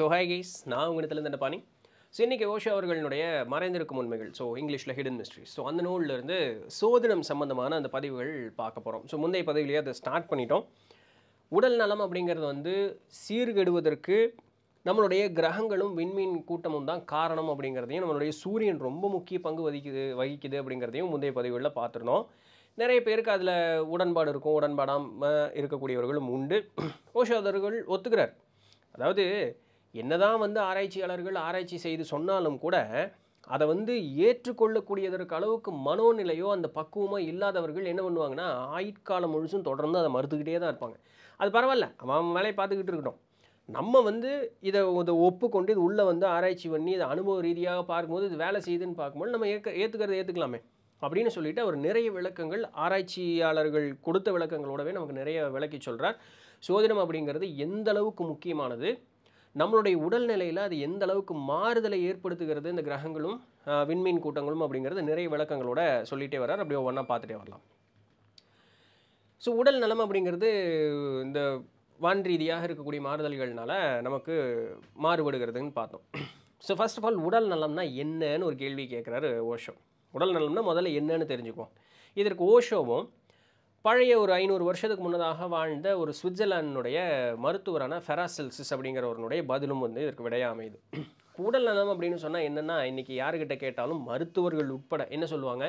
so hi guys நான் உங்களிடத்துலேருந்து பாணி so இன்றைக்கி ஓஷோ அவர்களுடைய மறைந்திருக்கும் உண்மைகள் ஸோ இங்கிலீஷில் ஹிடன் மிஸ்ட்ரி ஸோ அந்த நூலிலிருந்து சோதனம் சம்மந்தமான அந்த பதிவுகள் பார்க்க போகிறோம் ஸோ முந்தைய பதிவுலேயே அதை ஸ்டார்ட் பண்ணிட்டோம் உடல் நலம் அப்படிங்கிறது வந்து சீர்கெடுவதற்கு நம்மளுடைய கிரகங்களும் விண்மீன் கூட்டமும் தான் காரணம் அப்படிங்கிறதையும் நம்மளுடைய சூரியன் ரொம்ப முக்கிய பங்கு வகிக்குது வகிக்குது அப்படிங்கிறதையும் முந்தைய பதிவுகளில் பார்த்துருந்தோம் நிறைய பேருக்கு அதில் உடன்பாடு இருக்கும் உடன்பாடாமல் இருக்கக்கூடியவர்களும் உண்டு ஓஷோதர்கள் ஒத்துக்கிறார் அதாவது என்னதான் வந்து ஆராய்ச்சியாளர்கள் ஆராய்ச்சி செய்து சொன்னாலும் கூட அதை வந்து ஏற்றுக்கொள்ளக்கூடியதற்கு அளவுக்கு மனோநிலையோ அந்த பக்குவமோ இல்லாதவர்கள் என்ன பண்ணுவாங்கன்னா ஆயுட்காலம் முழுசும் தொடர்ந்து அதை மறுத்துக்கிட்டே தான் இருப்பாங்க அது பரவாயில்ல அவன் வேலையை பார்த்துக்கிட்டு இருக்கட்டும் நம்ம வந்து இதை இதை ஒப்புக்கொண்டு இது உள்ளே வந்து ஆராய்ச்சி பண்ணி இதை அனுபவ ரீதியாக பார்க்கும்போது இது வேலை செய்யுதுன்னு பார்க்கும்போது நம்ம ஏற்க ஏற்றுக்கிறத ஏற்றுக்கலாமே அப்படின்னு சொல்லிட்டு அவர் நிறைய விளக்கங்கள் ஆராய்ச்சியாளர்கள் கொடுத்த விளக்கங்களோடவே நமக்கு நிறைய விளக்கி சொல்கிறார் சோதிடம் அப்படிங்கிறது எந்த அளவுக்கு முக்கியமானது நம்மளுடைய உடல்நிலையில் அது எந்த அளவுக்கு மாறுதலை ஏற்படுத்துகிறது இந்த கிரகங்களும் விண்மீன் கூட்டங்களும் அப்படிங்கிறது நிறைய விளக்கங்களோட சொல்லிகிட்டே வர்றார் அப்படியே ஒவ்வொன்றா பார்த்துட்டே வரலாம் ஸோ உடல் நலம் அப்படிங்கிறது இந்த வான் ரீதியாக இருக்கக்கூடிய மாறுதல்கள்னால நமக்கு மாறுபடுகிறதுன்னு பார்த்தோம் ஸோ ஃபஸ்ட் ஆஃப் ஆல் உடல் நலம்னா என்னன்னு ஒரு கேள்வி கேட்குறாரு ஓஷோ உடல் நலம்னா முதல்ல என்னன்னு தெரிஞ்சுக்குவோம் இதற்கு ஓஷோவும் பழைய ஒரு ஐநூறு வருஷத்துக்கு முன்னதாக வாழ்ந்த ஒரு சுவிட்சர்லாண்டினுடைய மருத்துவரான ஃபெராசெல்சிஸ் அப்படிங்கிறவருடைய பதிலும் வந்து இதற்கு விடையாக அமையுது உடல் நலம் அப்படின்னு சொன்னால் என்னென்னா இன்றைக்கி யாருக்கிட்ட கேட்டாலும் மருத்துவர்கள் உட்பட என்ன சொல்லுவாங்க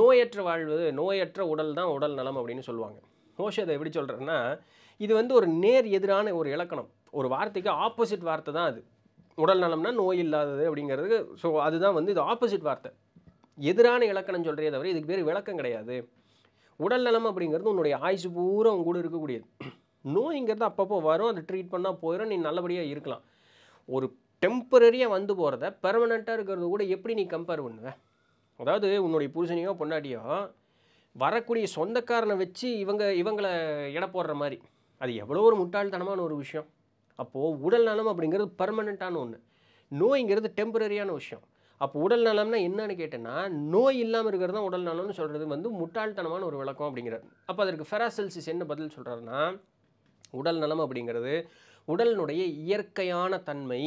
நோயற்ற வாழ்வு நோயற்ற உடல் தான் உடல் நலம் அப்படின்னு சொல்லுவாங்க மோஷ அதை எப்படி சொல்கிறேன்னா இது வந்து ஒரு நேர் எதிரான ஒரு இலக்கணம் ஒரு வார்த்தைக்கு ஆப்போசிட் வார்த்தை தான் அது உடல் நலம்னா நோய் இல்லாதது அப்படிங்கிறது ஸோ அதுதான் வந்து இது ஆப்போசிட் வார்த்தை எதிரான இலக்கணம் சொல்கிறே தவிர இதுக்கு பேர் விளக்கம் கிடையாது உடல் நலம் அப்படிங்கிறது உன்னுடைய ஆயுசு பூரா உங்க கூட இருக்கக்கூடியது நோய்ங்கிறது அப்பப்போ வரும் அதை ட்ரீட் பண்ணால் போயிடும் நீ நல்லபடியாக இருக்கலாம் ஒரு டெம்பரரியாக வந்து போகிறத பெர்மனெண்ட்டாக இருக்கிறது கூட எப்படி நீ கம்பேர் பண்ணுவ அதாவது உன்னுடைய புருஷனையோ பொண்டாட்டியோ வரக்கூடிய சொந்தக்காரனை வச்சு இவங்க இவங்களை இட போடுற மாதிரி அது எவ்வளோ ஒரு முட்டாள்தனமான ஒரு விஷயம் அப்போது உடல் நலம் அப்படிங்கிறது பர்மனெண்ட்டான ஒன்று நோய்ங்கிறது டெம்பரரியான விஷயம் அப்போ உடல் நலம்னா என்னன்னு கேட்டேன்னா நோய் இல்லாமல் இருக்கிறது தான் உடல் நலம்னு சொல்கிறது வந்து முட்டாள்தனமான ஒரு விளக்கம் அப்படிங்கிறார் அப்போ அதற்கு ஃபெராசெல்சிஸ் என்ன பதில் சொல்கிறாருன்னா உடல் நலம் அப்படிங்கிறது உடலினுடைய இயற்கையான தன்மை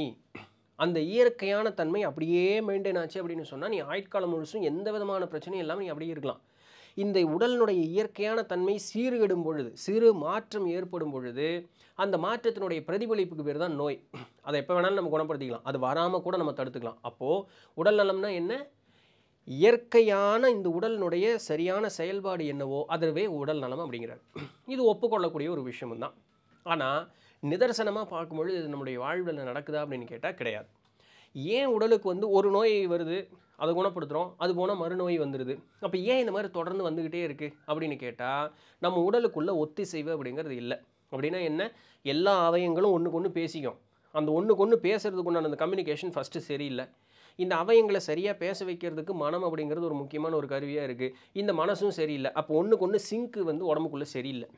அந்த இயற்கையான தன்மை அப்படியே மெயின்டைன் ஆச்சு அப்படின்னு சொன்னால் நீ ஆயுட்காலம் முழுசும் எந்த விதமான பிரச்சனையும் இல்லாமல் நீ அப்படியே இருக்கலாம் இந்த உடலினுடைய இயற்கையான தன்மை சீர்கெடும் பொழுது சிறு மாற்றம் ஏற்படும் பொழுது அந்த மாற்றத்தினுடைய பிரதிபலிப்புக்கு பேர் தான் நோய் அதை எப்போ வேணாலும் நம்ம குணப்படுத்திக்கலாம் அது வராமல் கூட நம்ம தடுத்துக்கலாம் அப்போது உடல் நலம்னா என்ன இயற்கையான இந்த உடலினுடைய சரியான செயல்பாடு என்னவோ அதுவே உடல் நலம் அப்படிங்கிறார் இது ஒப்புக்கொள்ளக்கூடிய ஒரு விஷயமும் தான் ஆனால் நிதர்சனமாக பார்க்கும்பொழுது இது நம்முடைய வாழ்வில் நடக்குதா அப்படின்னு கேட்டால் கிடையாது ஏன் உடலுக்கு வந்து ஒரு நோய் வருது அதை குணப்படுத்துகிறோம் அது போனால் மறுநோய் வந்துடுது அப்போ ஏன் இந்த மாதிரி தொடர்ந்து வந்துக்கிட்டே இருக்குது அப்படின்னு கேட்டால் நம்ம உடலுக்குள்ளே ஒத்திசைவு அப்படிங்கிறது இல்லை அப்படின்னா என்ன எல்லா அவயங்களும் ஒன்று கொண்டு பேசிக்கும் அந்த ஒன்றுக்கு ஒன்று பேசுகிறதுக்கு உண்டான அந்த கம்யூனிகேஷன் ஃபஸ்ட்டு சரியில்லை இந்த அவயங்களை சரியாக பேச வைக்கிறதுக்கு மனம் அப்படிங்கிறது ஒரு முக்கியமான ஒரு கருவியாக இருக்குது இந்த மனசும் சரியில்லை அப்போ ஒன்று கொண்டு சிங்க்கு வந்து உடம்புக்குள்ளே சரியில்லை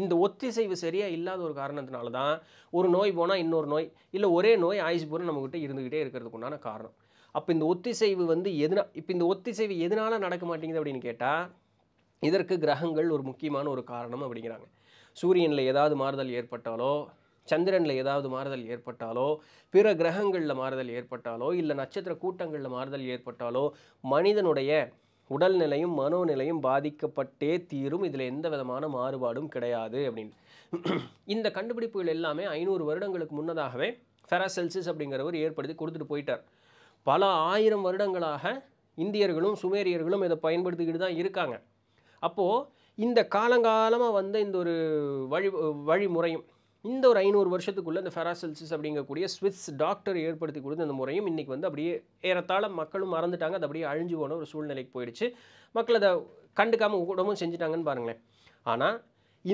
இந்த ஒத்திசைவு சரியாக இல்லாத ஒரு காரணத்தினால தான் ஒரு நோய் போனால் இன்னொரு நோய் இல்லை ஒரே நோய் ஆயுஷ் பூரா நம்மக்கிட்ட இருந்துக்கிட்டே இருக்கிறதுக்கு உண்டான காரணம் அப்போ இந்த ஒத்திசைவு வந்து எதுனா இப்போ இந்த ஒத்திசைவு எதனால் நடக்க மாட்டேங்குது அப்படின்னு கேட்டால் இதற்கு கிரகங்கள் ஒரு முக்கியமான ஒரு காரணம் அப்படிங்கிறாங்க சூரியனில் ஏதாவது மாறுதல் ஏற்பட்டாலோ சந்திரனில் ஏதாவது மாறுதல் ஏற்பட்டாலோ பிற கிரகங்களில் மாறுதல் ஏற்பட்டாலோ இல்லை நட்சத்திர கூட்டங்களில் மாறுதல் ஏற்பட்டாலோ மனிதனுடைய உடல்நிலையும் மனோநிலையும் பாதிக்கப்பட்டே தீரும் இதில் எந்த விதமான மாறுபாடும் கிடையாது அப்படின்னு இந்த கண்டுபிடிப்புகள் எல்லாமே ஐநூறு வருடங்களுக்கு முன்னதாகவே ஃபெராசெல்சிஸ் அப்படிங்கிறவர் ஏற்படுத்தி கொடுத்துட்டு போயிட்டார் பல ஆயிரம் வருடங்களாக இந்தியர்களும் சுமேரியர்களும் இதை பயன்படுத்திக்கிட்டு தான் இருக்காங்க அப்போது இந்த காலங்காலமாக வந்த இந்த ஒரு வழி வழிமுறையும் இந்த ஒரு ஐநூறு வருஷத்துக்குள்ளே இந்த ஃபெராசல்சிஸ் அப்படிங்கக்கூடிய ஸ்விஸ் டாக்டர் ஏற்படுத்தி கொடுத்த இந்த முறையும் இன்றைக்கி வந்து அப்படியே ஏறத்தாழ மக்களும் மறந்துட்டாங்க அது அப்படியே அழிஞ்சு போன ஒரு சூழ்நிலைக்கு போயிடுச்சு மக்கள் அதை கண்டுக்காமல் உடம்பும் செஞ்சுட்டாங்கன்னு பாருங்களேன் ஆனால்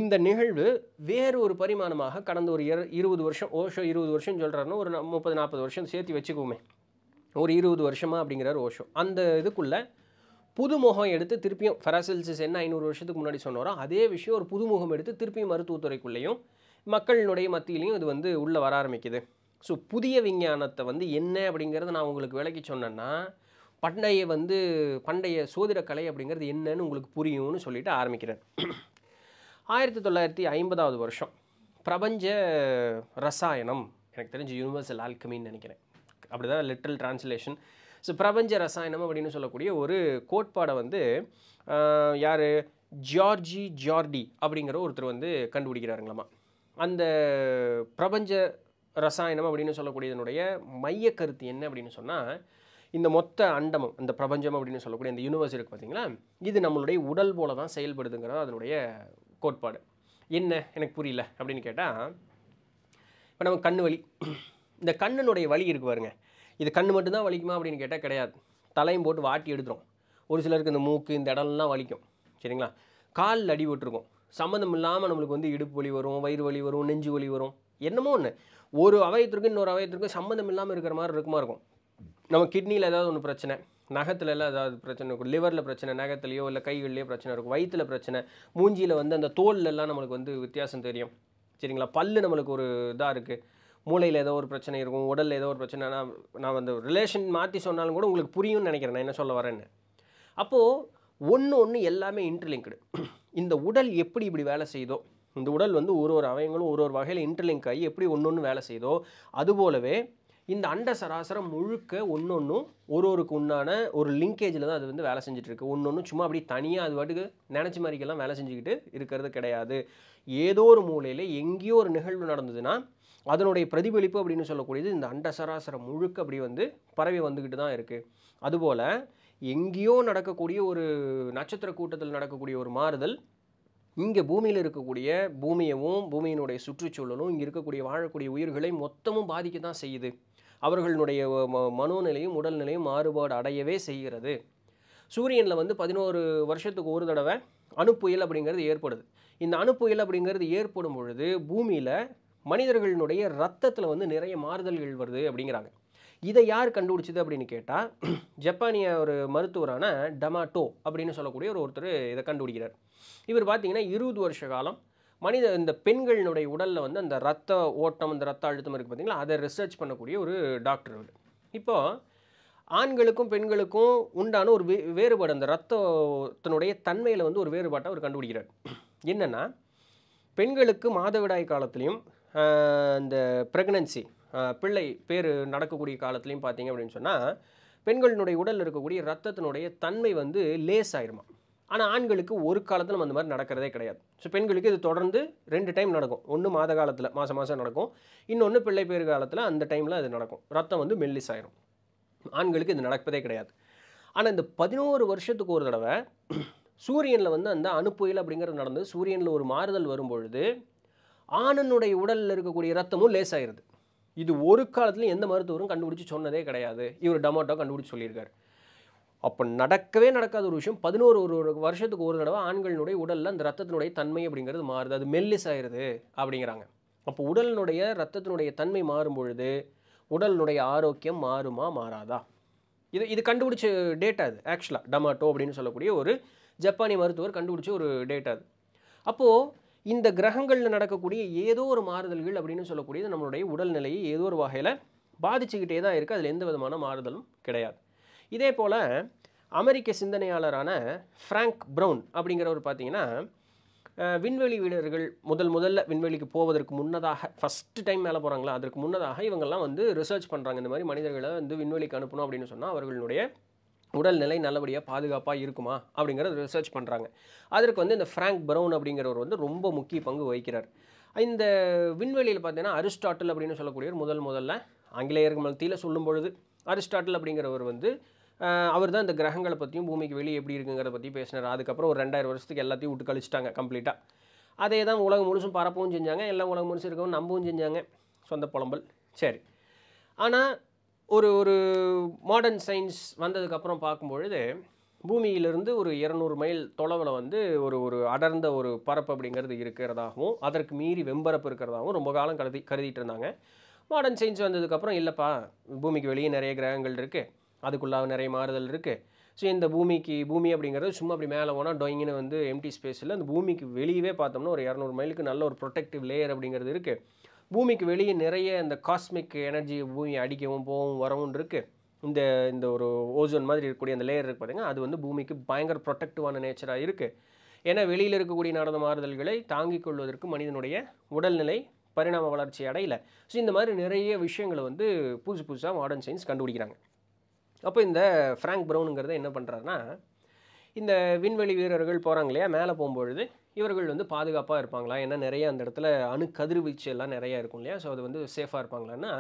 இந்த நிகழ்வு வேறு ஒரு பரிமாணமாக கடந்த ஒரு இருபது வருஷம் ஓஷோ இருபது வருஷம் சொல்கிறாருன்னா ஒரு முப்பது நாற்பது வருஷம் சேர்த்து வச்சுக்குவோமே ஒரு இருபது வருஷமாக அப்படிங்கிறார் ஓஷோ அந்த இதுக்குள்ளே புதுமுகம் எடுத்து திருப்பியும் ஃபெராசில்சிஸ் என்ன ஐநூறு வருஷத்துக்கு முன்னாடி சொன்னாரோ அதே விஷயம் ஒரு புதுமுகம் எடுத்து திருப்பியும் மருத்துவத்துறைக்குள்ளேயும் மக்களினுடைய மத்தியிலையும் இது வந்து உள்ளே வர ஆரம்பிக்குது ஸோ புதிய விஞ்ஞானத்தை வந்து என்ன அப்படிங்கிறத நான் உங்களுக்கு விளக்கி சொன்னேன்னா பண்டைய வந்து பண்டைய சோதிடக்கலை அப்படிங்கிறது என்னன்னு உங்களுக்கு புரியும்னு சொல்லிட்டு ஆரம்பிக்கிறேன் ஆயிரத்தி தொள்ளாயிரத்தி ஐம்பதாவது வருஷம் பிரபஞ்ச ரசாயனம் எனக்கு தெரிஞ்சு யூனிவர்சல் ஆல்கமின்னு நினைக்கிறேன் அப்படிதான் லிட்ரல் டிரான்ஸ்லேஷன் ஸோ பிரபஞ்ச ரசாயனம் அப்படின்னு சொல்லக்கூடிய ஒரு கோட்பாடை வந்து யார் ஜார்ஜி ஜார்டி அப்படிங்கிற ஒருத்தர் வந்து கண்டுபிடிக்கிறாருங்களாம் அந்த பிரபஞ்ச ரசாயனம் அப்படின்னு சொல்லக்கூடியதனுடைய மைய கருத்து என்ன அப்படின்னு சொன்னால் இந்த மொத்த அண்டமும் இந்த பிரபஞ்சம் அப்படின்னு சொல்லக்கூடிய இந்த யூனிவர்ஸ் இருக்குது பார்த்தீங்களா இது நம்மளுடைய உடல் போல தான் செயல்படுதுங்கிறது அதனுடைய கோட்பாடு என்ன எனக்கு புரியல அப்படின்னு கேட்டால் இப்போ நம்ம கண்ணு வலி இந்த கண்ணனுடைய வலி இருக்கு பாருங்க இது கண் மட்டும்தான் வலிக்குமா அப்படின்னு கேட்டால் கிடையாது தலையும் போட்டு வாட்டி எடுத்துரும் ஒரு சிலருக்கு இந்த மூக்கு இந்த இடம்லாம் வலிக்கும் சரிங்களா காலில் அடிபட்டுருக்கும் சம்மந்தம் இல்லாமல் நம்மளுக்கு வந்து இடுப்பு வலி வரும் வயிறு வலி வரும் நெஞ்சு வலி வரும் என்னமோ ஒன்று ஒரு அவயத்திற்கும் இன்னொரு அவயத்திற்கும் சம்மந்தம் இல்லாமல் இருக்கிற மாதிரி இருக்குமா இருக்கும் நம்ம கிட்னியில் ஏதாவது ஒன்று பிரச்சனை நகத்தில் எல்லாம் ஏதாவது பிரச்சனை இருக்கும் லிவரில் பிரச்சனை நகத்துலையோ இல்லை கைகள்லையோ பிரச்சனை இருக்கும் வயிற்றில் பிரச்சனை மூஞ்சியில் வந்து அந்த தோல்லெல்லாம் நம்மளுக்கு வந்து வித்தியாசம் தெரியும் சரிங்களா பல்லு நம்மளுக்கு ஒரு இதாக இருக்குது மூளையில் ஏதோ ஒரு பிரச்சனை இருக்கும் உடலில் ஏதோ ஒரு பிரச்சனை நான் நான் அந்த ரிலேஷன் மாற்றி சொன்னாலும் கூட உங்களுக்கு புரியும்னு நினைக்கிறேன் நான் என்ன சொல்ல வரேன்னு அப்போது ஒன்று ஒன்று எல்லாமே இன்டர்லிங்க்டு இந்த உடல் எப்படி இப்படி வேலை செய்தோ இந்த உடல் வந்து ஒரு ஒரு அவயங்களும் ஒரு ஒரு வகையில் இன்டர்லிங்க் ஆகி எப்படி ஒன்று ஒன்று வேலை செய்தோ அதுபோலவே இந்த அண்ட சராசரம் முழுக்க ஒன்று ஒன்றும் ஒரு ஒருக்கு உண்டான ஒரு லிங்கேஜில் தான் அது வந்து வேலை செஞ்சுட்டு இருக்குது ஒன்று ஒன்றும் சும்மா அப்படி தனியாக அது பாட்டுக்கு நினச்ச மாதிரிக்கெல்லாம் வேலை செஞ்சுக்கிட்டு இருக்கிறது கிடையாது ஏதோ ஒரு மூலையில் எங்கேயோ ஒரு நிகழ்வு நடந்ததுன்னா அதனுடைய பிரதிபலிப்பு அப்படின்னு சொல்லக்கூடியது இந்த அண்ட சராசரம் முழுக்க அப்படி வந்து பரவி வந்துக்கிட்டு தான் இருக்குது அதுபோல் எங்கேயோ நடக்கக்கூடிய ஒரு நட்சத்திர கூட்டத்தில் நடக்கக்கூடிய ஒரு மாறுதல் இங்கே பூமியில் இருக்கக்கூடிய பூமியவும் பூமியினுடைய சுற்றுச்சூழலும் இங்கே இருக்கக்கூடிய வாழக்கூடிய உயிர்களை மொத்தமும் பாதிக்க தான் செய்யுது அவர்களுடைய மனோநிலையும் உடல்நிலையும் மாறுபாடு அடையவே செய்கிறது சூரியனில் வந்து பதினோரு வருஷத்துக்கு ஒரு தடவை அணுப்புயல் அப்படிங்கிறது ஏற்படுது இந்த அணுப்புயல் அப்படிங்கிறது ஏற்படும் பொழுது பூமியில் மனிதர்களினுடைய ரத்தத்தில் வந்து நிறைய மாறுதல்கள் வருது அப்படிங்கிறாங்க இதை யார் கண்டுபிடிச்சது அப்படின்னு கேட்டால் ஜப்பானிய ஒரு மருத்துவரான டமாட்டோ அப்படின்னு சொல்லக்கூடிய ஒரு ஒருத்தர் இதை கண்டுபிடிக்கிறார் இவர் பார்த்தீங்கன்னா இருபது வருஷ காலம் மனித இந்த பெண்களினுடைய உடலில் வந்து அந்த ரத்த ஓட்டம் அந்த ரத்த அழுத்தம் இருக்குது பார்த்தீங்களா அதை ரிசர்ச் பண்ணக்கூடிய ஒரு டாக்டர் அவர் இப்போது ஆண்களுக்கும் பெண்களுக்கும் உண்டான ஒரு வே வேறுபாடு அந்த ரத்தத்தினுடைய தன்மையில் வந்து ஒரு வேறுபாட்டை அவர் கண்டுபிடிக்கிறார் என்னென்னா பெண்களுக்கு மாதவிடாய் காலத்துலேயும் இந்த ப்ரெக்னன்சி பிள்ளை பேர் நடக்கக்கூடிய காலத்துலேயும் பார்த்தீங்க அப்படின்னு சொன்னால் பெண்களினுடைய உடலில் இருக்கக்கூடிய ரத்தத்தினுடைய தன்மை வந்து லேஸ் ஆயிடுமா ஆனால் ஆண்களுக்கு ஒரு காலத்தில் நம்ம அந்த மாதிரி நடக்கிறதே கிடையாது ஸோ பெண்களுக்கு இது தொடர்ந்து ரெண்டு டைம் நடக்கும் ஒன்று மாத காலத்தில் மாதம் மாதம் நடக்கும் இன்னொன்று பிள்ளை பேர் காலத்தில் அந்த டைமில் அது நடக்கும் ரத்தம் வந்து மெல்லிஸ் ஆயிரும் ஆண்களுக்கு இது நடப்பதே கிடையாது ஆனால் இந்த பதினோரு வருஷத்துக்கு ஒரு தடவை சூரியனில் வந்து அந்த புயல் அப்படிங்கிறது நடந்தது சூரியனில் ஒரு மாறுதல் வரும்பொழுது ஆணனுடைய உடலில் இருக்கக்கூடிய ரத்தமும் லேசாயிருது இது ஒரு காலத்துலையும் எந்த மருத்துவரும் கண்டுபிடிச்சி சொன்னதே கிடையாது இவர் டமாட்டோ கண்டுபிடிச்சி சொல்லியிருக்காரு அப்போ நடக்கவே நடக்காத ஒரு விஷயம் பதினோரு ஒரு வருஷத்துக்கு ஒரு தடவை ஆண்களினுடைய உடலில் அந்த ரத்தத்தினுடைய தன்மை அப்படிங்கிறது மாறுது அது மெல்லிஸ் ஆயிடுது அப்படிங்கிறாங்க அப்போ உடலினுடைய ரத்தத்தினுடைய தன்மை மாறும் பொழுது உடலினுடைய ஆரோக்கியம் மாறுமா மாறாதா இது இது கண்டுபிடிச்ச டேட்டா அது ஆக்சுவலாக டமாட்டோ அப்படின்னு சொல்லக்கூடிய ஒரு ஜப்பானி மருத்துவர் கண்டுபிடிச்ச ஒரு டேட்டா அது அப்போது இந்த கிரகங்களில் நடக்கக்கூடிய ஏதோ ஒரு மாறுதல்கள் அப்படின்னு சொல்லக்கூடியது நம்மளுடைய உடல்நிலையை ஏதோ ஒரு வகையில் பாதிச்சுக்கிட்டே தான் இருக்குது அதில் எந்த விதமான மாறுதலும் கிடையாது இதே போல் அமெரிக்க சிந்தனையாளரான ஃப்ராங்க் ப்ரௌன் அப்படிங்கிறவர் பார்த்தீங்கன்னா விண்வெளி வீரர்கள் முதல் முதல்ல விண்வெளிக்கு போவதற்கு முன்னதாக ஃபஸ்ட்டு டைம் மேலே போகிறாங்களா அதற்கு முன்னதாக இவங்கெல்லாம் வந்து ரிசர்ச் பண்ணுறாங்க இந்த மாதிரி மனிதர்களை வந்து விண்வெளிக்கு அனுப்பணும் அப்படின்னு சொன்னால் அவர்களுடைய உடல்நிலை நல்லபடியாக பாதுகாப்பாக இருக்குமா அப்படிங்கிறத ரிசர்ச் பண்ணுறாங்க அதற்கு வந்து இந்த ஃப்ராங்க் ப்ரௌன் அப்படிங்கிறவர் வந்து ரொம்ப முக்கிய பங்கு வகிக்கிறார் இந்த விண்வெளியில் பார்த்தீங்கன்னா அரிஸ்டாட்டில் அப்படின்னு சொல்லக்கூடியவர் முதல் முதல்ல ஆங்கிலேயர்கள் மத்தியில் சொல்லும் பொழுது அரிஸ்டாட்டில் அப்படிங்கிறவர் வந்து அவர் தான் இந்த கிரகங்களை பற்றியும் பூமிக்கு வெளியே எப்படி இருக்குங்கிறத பற்றி பேசினார் அதுக்கப்புறம் ஒரு ரெண்டாயிரம் வருஷத்துக்கு எல்லாத்தையும் விட்டு கழிச்சிட்டாங்க கம்ப்ளீட்டாக அதே தான் உலகம் முழுசும் பரப்பவும் செஞ்சாங்க எல்லாம் உலகம் முழுசும் இருக்கவும் நம்பவும் செஞ்சாங்க சொந்த புலம்பல் சரி ஆனால் ஒரு ஒரு மாடர்ன் சயின்ஸ் வந்ததுக்கப்புறம் பார்க்கும்பொழுது பூமியிலிருந்து ஒரு இரநூறு மைல் தொலைவில் வந்து ஒரு ஒரு அடர்ந்த ஒரு பரப்பு அப்படிங்கிறது இருக்கிறதாகவும் அதற்கு மீறி வெம்பரப்பு இருக்கிறதாகவும் ரொம்ப காலம் கருதி கருதிட்டு இருந்தாங்க மாடர்ன் சயின்ஸ் வந்ததுக்கப்புறம் இல்லைப்பா பூமிக்கு வெளியே நிறைய கிரகங்கள் இருக்குது அதுக்குள்ளாக நிறைய மாறுதல் இருக்குது ஸோ இந்த பூமிக்கு பூமி அப்படிங்கிறது சும்மா அப்படி மேலே போனால் டொயிங்னு வந்து எம்டி ஸ்பேஸில் அந்த பூமிக்கு வெளியவே பார்த்தோம்னா ஒரு இரநூறு மைலுக்கு நல்ல ஒரு ப்ரொடெக்டிவ் லேயர் அப்படிங்கிறது இருக்குது பூமிக்கு வெளியே நிறைய இந்த காஸ்மிக் எனர்ஜி பூமி அடிக்கவும் போகவும் வரவும் இருக்குது இந்த இந்த ஒரு ஓசோன் மாதிரி இருக்கக்கூடிய அந்த லேயர் இருக்குது பார்த்திங்கன்னா அது வந்து பூமிக்கு பயங்கர ப்ரொடெக்டிவான நேச்சராக இருக்குது ஏன்னா வெளியில் இருக்கக்கூடிய நடந்த மாறுதல்களை தாங்கிக் கொள்வதற்கு மனிதனுடைய உடல்நிலை பரிணாம வளர்ச்சி அடையலை ஸோ இந்த மாதிரி நிறைய விஷயங்களை வந்து புதுசு புதுசாக மாடர்ன் சயின்ஸ் கண்டுபிடிக்கிறாங்க அப்போ இந்த ஃப்ராங்க் ப்ரௌனுங்கிறத என்ன பண்ணுறாருன்னா இந்த விண்வெளி வீரர்கள் போகிறாங்க இல்லையா மேலே போகும்பொழுது இவர்கள் வந்து பாதுகாப்பாக இருப்பாங்களா ஏன்னா நிறைய அந்த இடத்துல அணு கதிர்வீச்சு எல்லாம் நிறையா இருக்கும் இல்லையா ஸோ அது வந்து சேஃபாக இருப்பாங்களான்னா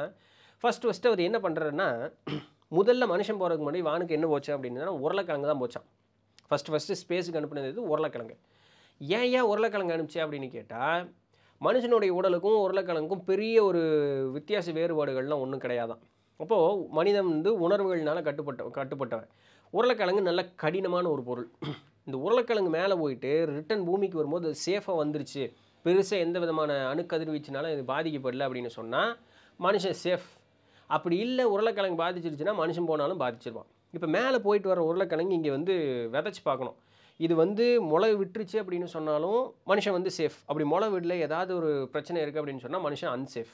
ஃபஸ்ட்டு ஃபஸ்ட்டு அவர் என்ன பண்ணுறாருன்னா முதல்ல மனுஷன் போகிறதுக்கு முன்னாடி வானுக்கு என்ன போச்சு அப்படின்னா உருளைக்கிழங்கு தான் போச்சான் ஃபஸ்ட்டு ஃபஸ்ட்டு ஸ்பேஸுக்கு அனுப்பினது உருளைக்கிழங்கு ஏன் ஏன் உருளைக்கிழங்கு அனுப்பிச்சு அப்படின்னு கேட்டால் மனுஷனுடைய உடலுக்கும் உருளைக்கிழங்குக்கும் பெரிய ஒரு வித்தியாச வேறுபாடுகள்லாம் ஒன்றும் கிடையாதான் அப்போது மனிதன் வந்து உணர்வுகள்னால கட்டுப்பட்ட கட்டுப்பட்டவன் உருளைக்கிழங்கு நல்ல கடினமான ஒரு பொருள் இந்த உருளைக்கிழங்கு மேலே போயிட்டு ரிட்டன் பூமிக்கு வரும்போது அது சேஃபாக வந்துருச்சு பெருசாக எந்த விதமான அணுக்கதிர்வீச்சுனாலும் இது பாதிக்கப்படல அப்படின்னு சொன்னால் மனுஷன் சேஃப் அப்படி இல்லை உருளைக்கிழங்கு பாதிச்சிருச்சுன்னா மனுஷன் போனாலும் பாதிச்சிருவான் இப்போ மேலே போயிட்டு வர உருளைக்கிழங்கு இங்கே வந்து விதைச்சி பார்க்கணும் இது வந்து முளை விட்டுருச்சு அப்படின்னு சொன்னாலும் மனுஷன் வந்து சேஃப் அப்படி முளை விடல ஏதாவது ஒரு பிரச்சனை இருக்குது அப்படின்னு சொன்னால் மனுஷன் அன்சேஃப்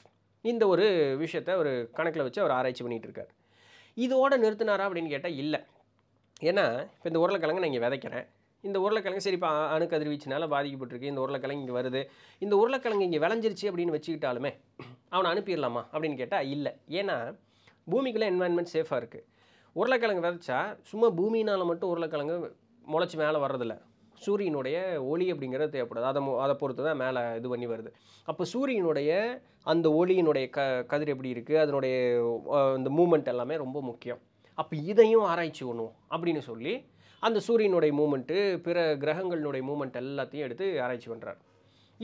இந்த ஒரு விஷயத்தை ஒரு கணக்கில் வச்சு அவர் ஆராய்ச்சி பண்ணிகிட்டு இருக்கார் இதோடு நிறுத்தினாரா அப்படின்னு கேட்டால் இல்லை ஏன்னா இப்போ இந்த உருளைக்கிழங்கு நான் இங்கே விதைக்கிறேன் இந்த உருளைக்கிழங்கு சரி இப்போ அணுக்கதிர்வீச்சினால் பாதிக்கப்பட்டிருக்கு இந்த உருளைக்கிழங்கு இங்கே வருது இந்த உருளைக்கிழங்கு இங்கே விளைஞ்சிருச்சு அப்படின்னு வச்சுக்கிட்டாலுமே அவனை அனுப்பிடலாமா அப்படின்னு கேட்டால் இல்லை ஏன்னா பூமிக்குள்ளே என்வாயன்மெண்ட் சேஃபாக இருக்குது உருளைக்கிழங்கு விதைச்சா சும்மா பூமினால் மட்டும் உருளைக்கிழங்கு முளைச்சி மேலே வர்றதில்ல சூரியனுடைய ஒளி அப்படிங்கிறது தேவைப்படுது அதை அதை பொறுத்து தான் மேலே இது பண்ணி வருது அப்போ சூரியனுடைய அந்த ஒளியினுடைய க கதிர் எப்படி இருக்குது அதனுடைய இந்த மூமெண்ட் எல்லாமே ரொம்ப முக்கியம் அப்போ இதையும் ஆராய்ச்சி பண்ணுவோம் அப்படின்னு சொல்லி அந்த சூரியனுடைய மூமெண்ட்டு பிற கிரகங்களுடைய மூமெண்ட் எல்லாத்தையும் எடுத்து ஆராய்ச்சி பண்ணுறார்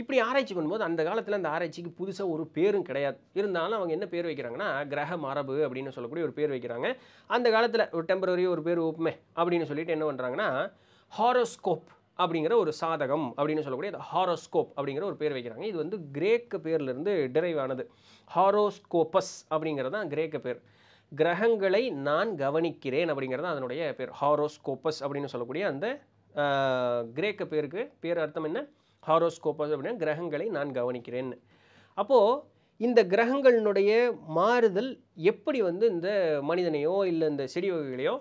இப்படி ஆராய்ச்சி பண்ணும்போது அந்த காலத்தில் அந்த ஆராய்ச்சிக்கு புதுசாக ஒரு பேரும் கிடையாது இருந்தாலும் அவங்க என்ன பேர் வைக்கிறாங்கன்னா கிரக மரபு அப்படின்னு சொல்லக்கூடிய ஒரு பேர் வைக்கிறாங்க அந்த காலத்தில் ஒரு டெம்பரரி ஒரு பேர் ஒப்புமே அப்படின்னு சொல்லிட்டு என்ன பண்ணுறாங்கன்னா ஹாரோஸ்கோப் அப்படிங்கிற ஒரு சாதகம் அப்படின்னு சொல்லக்கூடிய ஹாரோஸ்கோப் அப்படிங்கிற ஒரு பேர் வைக்கிறாங்க இது வந்து கிரேக்க பேர்லேருந்து டிரைவ் ஆனது ஹாரோஸ்கோப்பஸ் அப்படிங்கிறது தான் கிரேக்க பேர் கிரகங்களை நான் கவனிக்கிறேன் அப்படிங்கிறது அதனுடைய பேர் ஹாரோஸ்கோப்பஸ் அப்படின்னு சொல்லக்கூடிய அந்த கிரேக்க பேருக்கு பேர் அர்த்தம் என்ன ஹாரோஸ்கோப்பஸ் அப்படின்னா கிரகங்களை நான் கவனிக்கிறேன் அப்போது இந்த கிரகங்களினுடைய மாறுதல் எப்படி வந்து இந்த மனிதனையோ இல்லை இந்த செடி வகைகளையோ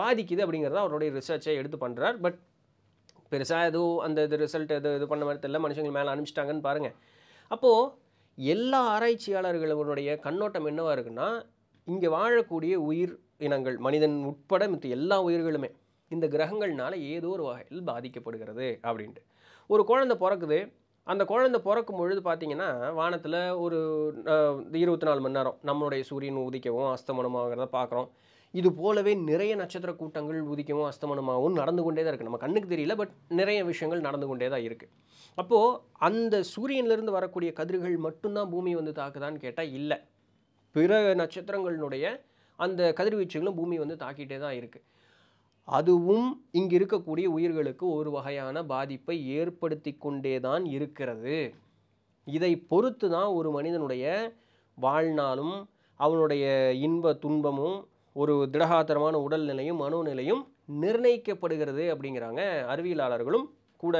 பாதிக்குது அப்படிங்கிறத அவருடைய ரிசர்ச்சை எடுத்து பண்ணுறார் பட் பெருசாக எதுவும் அந்த இது ரிசல்ட் எது இது பண்ண மாதிரி தெரியல மனுஷங்க மேலே அனுப்பிச்சிட்டாங்கன்னு பாருங்கள் அப்போது எல்லா ஆராய்ச்சியாளர்களுடைய கண்ணோட்டம் என்னவாக இருக்குன்னா இங்கே வாழக்கூடிய உயிர் இனங்கள் மனிதன் உட்பட மற்ற எல்லா உயிர்களுமே இந்த கிரகங்கள்னால ஏதோ ஒரு வகையில் பாதிக்கப்படுகிறது அப்படின்ட்டு ஒரு குழந்தை பிறக்குது அந்த குழந்தை பிறக்கும் பொழுது பார்த்திங்கன்னா வானத்தில் ஒரு இருபத்தி நாலு மணி நேரம் நம்மளுடைய சூரியன் உதிக்கவும் அஸ்தமனமாகிறத பார்க்குறோம் இது போலவே நிறைய நட்சத்திர கூட்டங்கள் உதிக்கவும் அஸ்தமனமாகவும் நடந்து கொண்டே தான் இருக்குது நம்ம கண்ணுக்கு தெரியல பட் நிறைய விஷயங்கள் நடந்து கொண்டே தான் இருக்குது அப்போது அந்த சூரியன்லேருந்து வரக்கூடிய கதிர்கள் மட்டும்தான் பூமி வந்து தாக்குதான்னு கேட்டால் இல்லை பிற நட்சத்திரங்களினுடைய அந்த கதிர்வீச்சுகளும் பூமி வந்து தாக்கிட்டே தான் இருக்குது அதுவும் இங்கே இருக்கக்கூடிய உயிர்களுக்கு ஒரு வகையான பாதிப்பை ஏற்படுத்தி கொண்டே தான் இருக்கிறது இதை பொறுத்து தான் ஒரு மனிதனுடைய வாழ்நாளும் அவனுடைய இன்ப துன்பமும் ஒரு திடகாத்திரமான உடல்நிலையும் மனோநிலையும் நிர்ணயிக்கப்படுகிறது அப்படிங்கிறாங்க அறிவியலாளர்களும் கூட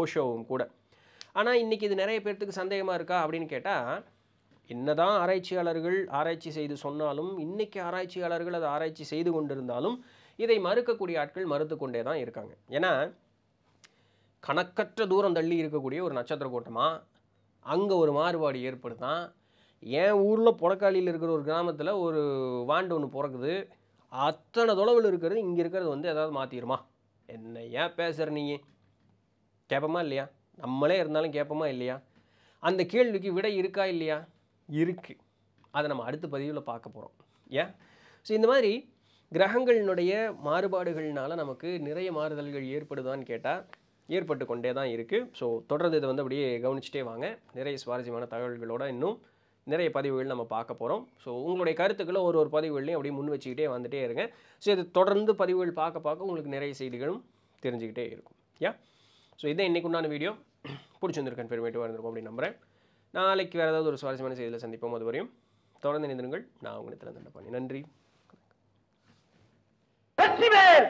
ஓஷோவும் கூட ஆனால் இன்றைக்கி இது நிறைய பேர்த்துக்கு சந்தேகமாக இருக்கா அப்படின்னு கேட்டால் என்னதான் ஆராய்ச்சியாளர்கள் ஆராய்ச்சி செய்து சொன்னாலும் இன்றைக்கி ஆராய்ச்சியாளர்கள் அதை ஆராய்ச்சி செய்து கொண்டிருந்தாலும் இதை மறுக்கக்கூடிய ஆட்கள் மறுத்து கொண்டே தான் இருக்காங்க ஏன்னா கணக்கற்ற தூரம் தள்ளி இருக்கக்கூடிய ஒரு நட்சத்திர கூட்டமாக அங்கே ஒரு மாறுபாடு ஏற்படுதான் என் ஊரில் புடக்காளியில் இருக்கிற ஒரு கிராமத்தில் ஒரு வாண்டு ஒன்று பிறக்குது அத்தனை தொலைவில் இருக்கிறது இங்கே இருக்கிறது வந்து ஏதாவது மாற்றிடுமா என்ன ஏன் பேசுகிற நீங்கள் கேட்போமா இல்லையா நம்மளே இருந்தாலும் கேட்போமா இல்லையா அந்த கேள்விக்கு விடை இருக்கா இல்லையா இருக்குது அதை நம்ம அடுத்த பதிவில் பார்க்க போகிறோம் ஏன் ஸோ இந்த மாதிரி கிரகங்களினுடைய மாறுபாடுகள்னால நமக்கு நிறைய மாறுதல்கள் ஏற்படுதான்னு கேட்டால் ஏற்பட்டு கொண்டே தான் இருக்குது ஸோ தொடர்ந்து இதை வந்து அப்படியே கவனிச்சிட்டே வாங்க நிறைய சுவாரஸ்யமான தகவல்களோடு இன்னும் நிறைய பதிவுகள் நம்ம பார்க்க போகிறோம் ஸோ உங்களுடைய கருத்துக்களை ஒரு ஒரு பதிவுகளையும் அப்படியே முன் வச்சுக்கிட்டே வந்துகிட்டே இருங்க ஸோ இது தொடர்ந்து பதிவுகள் பார்க்க பார்க்க உங்களுக்கு நிறைய செய்திகளும் தெரிஞ்சுக்கிட்டே இருக்கும் யா ஸோ இதான் இன்றைக்கு உண்டான வீடியோ பிடிச்சிருந்துருக்கேன் பெருமேட்டுவாக இருந்திருக்கும் அப்படின்னு நம்புகிறேன் நாளைக்கு வேறு ஏதாவது ஒரு சுவாரஸ்யமான செய்தியில் சந்திப்போம் அதுவரையும் வரையும் தொடர்ந்து நினைந்திருங்கள் நான் உங்களை திறந்த பண்ணி நன்றி வேர்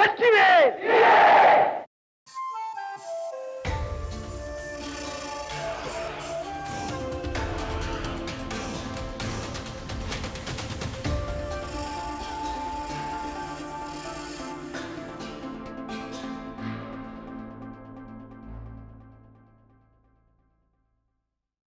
வெற்றிவேல் வேர்